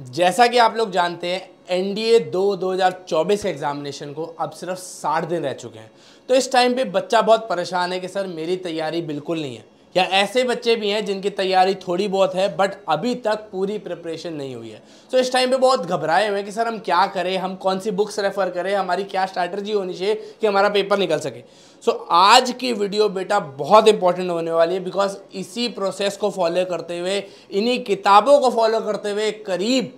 जैसा कि आप लोग जानते हैं एनडीए दो 2024 के एग्जामिनेशन को अब सिर्फ साठ दिन रह चुके हैं तो इस टाइम पे बच्चा बहुत परेशान है कि सर मेरी तैयारी बिल्कुल नहीं है या ऐसे बच्चे भी हैं जिनकी तैयारी थोड़ी बहुत है बट अभी तक पूरी प्रिपरेशन नहीं हुई है सो so, इस टाइम पे बहुत घबराए हुए हैं कि सर हम क्या करें हम कौन सी बुक्स रेफ़र करें हमारी क्या स्ट्रैटर्जी होनी चाहिए कि हमारा पेपर निकल सके सो so, आज की वीडियो बेटा बहुत इंपॉर्टेंट होने वाली है बिकॉज इसी प्रोसेस को फॉलो करते हुए इन्हीं किताबों को फॉलो करते हुए करीब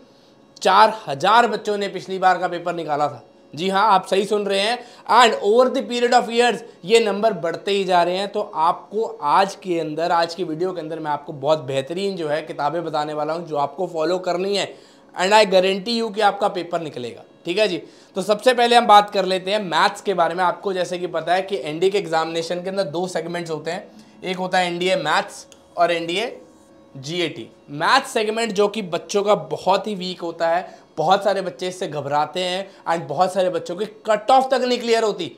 चार हज़ार बच्चों ने पिछली बार का पेपर निकाला था जी हाँ आप सही सुन रहे हैं and over the period of years ये नंबर बढ़ते ही जा रहे हैं तो आपको आज के अंदर आज की वीडियो के अंदर मैं आपको बहुत बेहतरीन जो है किताबें बताने वाला हूँ जो आपको फॉलो करनी है एंड आई गारंटी यू कि आपका पेपर निकलेगा ठीक है जी तो सबसे पहले हम बात कर लेते हैं मैथ्स के बारे में आपको जैसे कि पता है कि एनडीए के एग्जामिनेशन के अंदर दो सेगमेंट्स होते हैं एक होता है एनडीए मैथ्स और एनडीए जीएटी मैथ सेगमेंट जो कि बच्चों का बहुत ही वीक होता है बहुत सारे बच्चे इससे घबराते हैं एंड बहुत सारे बच्चों की कट ऑफ तक नहीं क्लियर होती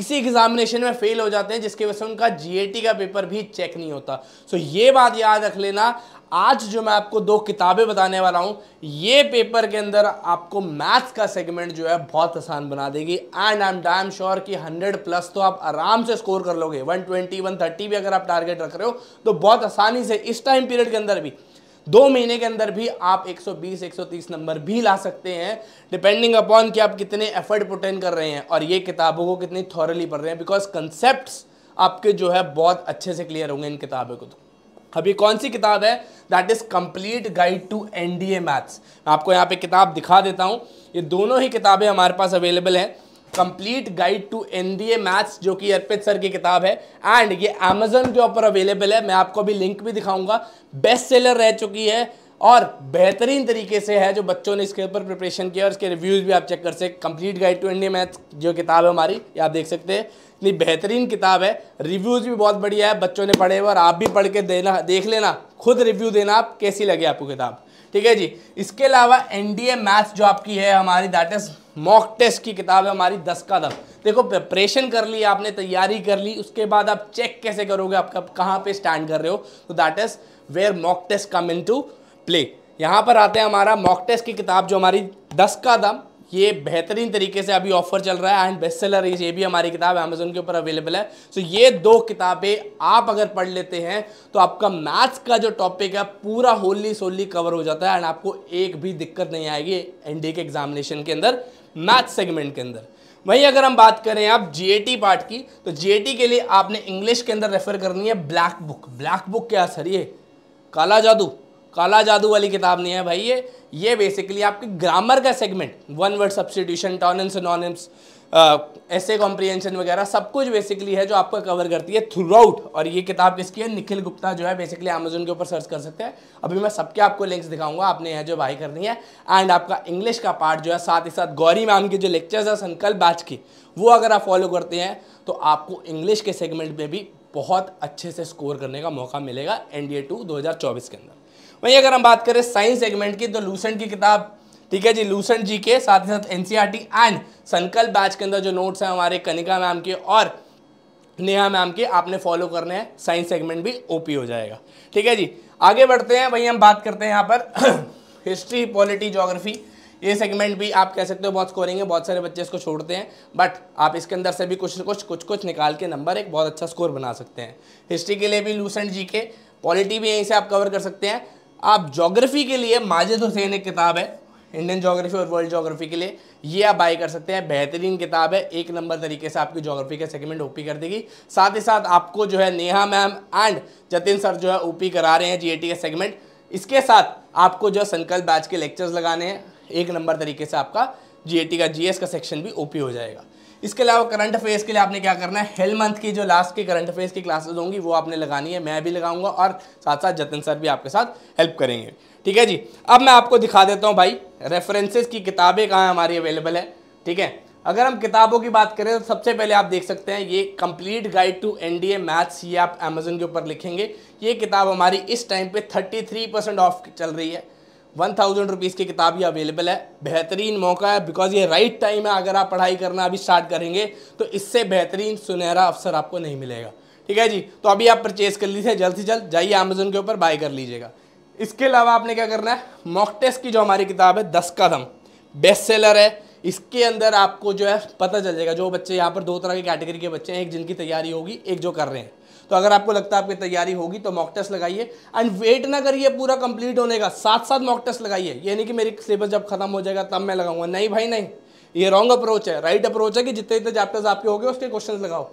इसी एग्जामिनेशन में फेल हो जाते हैं जिसकी वजह से उनका जीएटी का पेपर भी चेक नहीं होता सो so, ये बात याद रख लेना आज जो मैं आपको दो किताबें बताने वाला हूं ये पेपर के अंदर आपको मैथ्स का सेगमेंट जो है बहुत आसान बना देगी and I am damn sure कि 100 प्लस तो आप आराम से स्कोर कर लोगे 120 130 भी अगर आप टारगेट रख रहे हो तो बहुत आसानी से इस टाइम पीरियड के अंदर भी दो महीने के अंदर भी आप 120 130 नंबर भी ला सकते हैं डिपेंडिंग अपॉन कि आप कितने एफर्ट पुटेन कर रहे हैं और ये किताबों को कितनी थॉरली पढ़ रहे हैं बिकॉज कंसेप्ट आपके जो है बहुत अच्छे से क्लियर होंगे इन किताबों को तो अभी कौन सी किताब है that is complete guide to NDA maths आपको यहाँ पे किताब दिखा देता हूँ ये दोनों ही किताबें हमारे पास अवेलेबल हैं complete guide to N D A maths जो कि अर्पित सर की किताब है एंड ये अमेजोन के ऊपर अवेलेबल है मैं आपको भी लिंक भी दिखाऊंगा बेस्ट सेलर रह चुकी है और बेहतरीन तरीके से है जो बच्चों ने इसके ऊपर प्रिपरेशन किया और इसके रिव्यूज़ भी आप चेक कर सकते complete guide to India math जो किताब है हमारी ये आप देख सकते हैं इतनी बेहतरीन किताब है रिव्यूज़ भी बहुत बढ़िया है बच्चों ने पढ़े हुए और आप भी पढ़ के देना देख लेना खुद रिव्यू देना आप कैसी लगे आपको किताब ठीक है जी इसके अलावा एनडीए मैथ्स जो आपकी है हमारी दैट इज मॉक टेस्ट की किताब है हमारी दस का दस देखो प्रिपरेशन कर ली आपने तैयारी कर ली उसके बाद आप चेक कैसे करोगे आप कहाँ पे स्टैंड कर रहे हो तो that is where mock test come into play यहाँ पर आते हैं हमारा मॉक टेस्ट की किताब जो हमारी दस का दम ये बेहतरीन तरीके से अभी ऑफर चल रहा है एंड बेस्ट सेलर ये भी हमारी किताब अमेजोन के ऊपर अवेलेबल है सो so, ये दो किताबें आप अगर पढ़ लेते हैं तो आपका मैथ्स का जो टॉपिक है पूरा होली सोली कवर हो जाता है एंड आपको एक भी दिक्कत नहीं आएगी एनडीए के एग्जामिनेशन के अंदर मैथ सेगमेंट के अंदर वहीं अगर हम बात करें आप जीएटी पार्ट की तो जीएटी के लिए आपने इंग्लिश के अंदर रेफर करनी है ब्लैक बुक ब्लैक बुक क्या सर ये काला जादू काला जादू वाली किताब नहीं है भाई ये ये बेसिकली आपकी ग्रामर का सेगमेंट वन वर्ड सब्सटीट्यूशन टॉन सिनोनिम्स ऐसे कॉम्प्रीहेंशन वगैरह सब कुछ बेसिकली है जो आपको कवर करती है थ्रू आउट और ये किताब किसकी है निखिल गुप्ता जो है बेसिकली अमेजोन के ऊपर सर्च कर सकते हैं अभी मैं सबके आपको लिंक्स दिखाऊंगा आपने यह जो बाई करनी है एंड आपका इंग्लिश का पार्ट जो है साथ ही साथ गौरी मैम के जो लेक्चर्स है संकल्प बैच की वो अगर आप फॉलो करते हैं तो आपको इंग्लिश के सेगमेंट में भी बहुत अच्छे से स्कोर करने का मौका मिलेगा एन डी ए टू दो हज़ार चौबीस के अंदर वहीं अगर हम बात करें साइंस सेगमेंट की तो लूसेंट की किताब ठीक है जी लूसेंट जी के साथ ही साथ एन एंड संकल्प बैच के अंदर जो नोट्स हैं हमारे कनिका मैम के और नेहा मैम के आपने फॉलो करने हैं साइंस सेगमेंट भी ओपी हो जाएगा ठीक है जी आगे बढ़ते हैं वहीं हम बात करते हैं यहाँ पर हिस्ट्री पॉलिटी जोग्राफी ये सेगमेंट भी आप कह सकते हो बहुत स्कोरिंग है बहुत सारे बच्चे इसको छोड़ते हैं बट आप इसके अंदर से भी कुछ ना कुछ कुछ कुछ निकाल के नंबर एक बहुत अच्छा स्कोर बना सकते हैं हिस्ट्री के लिए भी लूसेंट जी के पॉलिटी भी यहीं से आप कवर कर सकते हैं आप जोग्राफी के लिए माजिद हुसैन एक किताब है इंडियन जोग्राफी और वर्ल्ड जोग्राफी के लिए ये आप बाई कर सकते हैं बेहतरीन किताब है एक नंबर तरीके से आपकी जोग्राफी का सेगमेंट ओपी कर देगी साथ ही साथ आपको जो है Neha ma'am and Jatin sir जो है ओपी करा रहे हैं जीएटी का सेगमेंट इसके साथ आपको जो संकल्प बैच के लेक्चर्स लगाने हैं एक नंबर तरीके से आपका जीएटी का जीएस का सेक्शन भी ओपी हो जाएगा इसके अलावा करंट अफेयर्स के लिए आपने क्या करना है हेल मंथ की जो लास्ट के करंट अफेयर्स की क्लासेस होंगी वो आपने लगानी है मैं भी लगाऊंगा और साथ साथ जतन सर भी आपके साथ हेल्प करेंगे ठीक है जी अब मैं आपको दिखा देता हूँ भाई रेफरेंसेस की किताबें कहाँ हमारी अवेलेबल है ठीक है अगर हम किताबों की बात करें तो सबसे पहले आप देख सकते हैं ये complete guide to NDA maths ये आप अमेजोन के ऊपर लिखेंगे ये किताब हमारी इस टाइम पे थर्टी परसेंट ऑफ चल रही है वन थाउजेंड रुपीज़ की किताब ही अवेलेबल है बेहतरीन मौका है बिकॉज ये राइट टाइम है अगर आप पढ़ाई करना अभी स्टार्ट करेंगे तो इससे बेहतरीन सुनहरा अवसर आपको नहीं मिलेगा ठीक है जी तो अभी आप परचेज़ कर लीजिए जल्द से जल्द जाइए अमेजोन के ऊपर बाय कर लीजिएगा इसके अलावा आपने क्या करना है मॉक टेस्ट की जो हमारी किताब है दस कदम बेस्ट सेलर है इसके अंदर आपको जो है पता चल जाएगा जो बच्चे यहाँ पर दो तरह के कैटेगरी के बच्चे हैं एक जिनकी तैयारी होगी एक जो कर रहे हैं तो अगर आपको लगता है आपकी तैयारी होगी तो मॉक टेस्ट लगाइए एंड वेट ना करिए पूरा कंप्लीट होने का साथ साथ मॉक टेस्ट लगाइए ये नहीं कि मेरी सिलेबस जब खत्म हो जाएगा तब मैं लगाऊंगा नहीं भाई नहीं ये रॉन्ग अप्रोच है राइट अप्रोच है कि जितने जितने चैप्टर्स आपके हो गए उसके क्वेश्चन लगाओ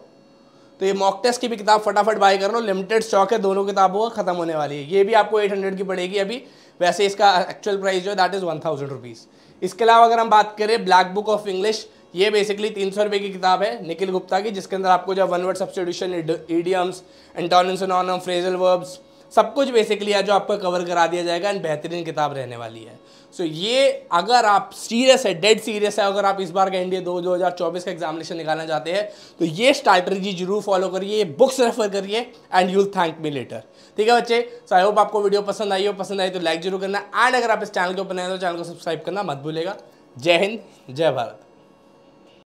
तो ये मॉक टेस्ट की भी किताब फटाफट बाय कर लो लिमिटेड स्टॉक है दोनों किताबों का खत्म होने वाली है ये भी आपको एट हंड्रेड की पड़ेगी अभी वैसे इसका एक्चुअल प्राइस जो है that is one thousand rupees इसके अलावा अगर हम बात करें ब्लैक बुक ऑफ इंग्लिश ये बेसिकली तीन सौ रुपये की किताब है निखिल गुप्ता की जिसके अंदर आपको जो one word substitution idioms antonyms non phrasal verbs सब कुछ बेसिकली जो आपको कवर करा दिया जाएगा एंड बेहतरीन किताब रहने वाली है सो so, ये अगर आप सीरियस है डेड सीरियस है अगर आप इस बार का इंडिया दो दो हज़ार चौबीस का एग्जामिनेशन निकालना चाहते हैं तो ये स्ट्रैटर्जी जरूर फॉलो करिए बुक्स रेफर करिए and you thank me later ठीक है बच्चे सो आई होप आपको वीडियो पसंद आई हो पसंद आई तो लाइक जरूर करना एंड अगर आप इस चैनल के ऊपर नए तो चैनल को सब्सक्राइब करना मत भूलेगा जय हिंद जय भारत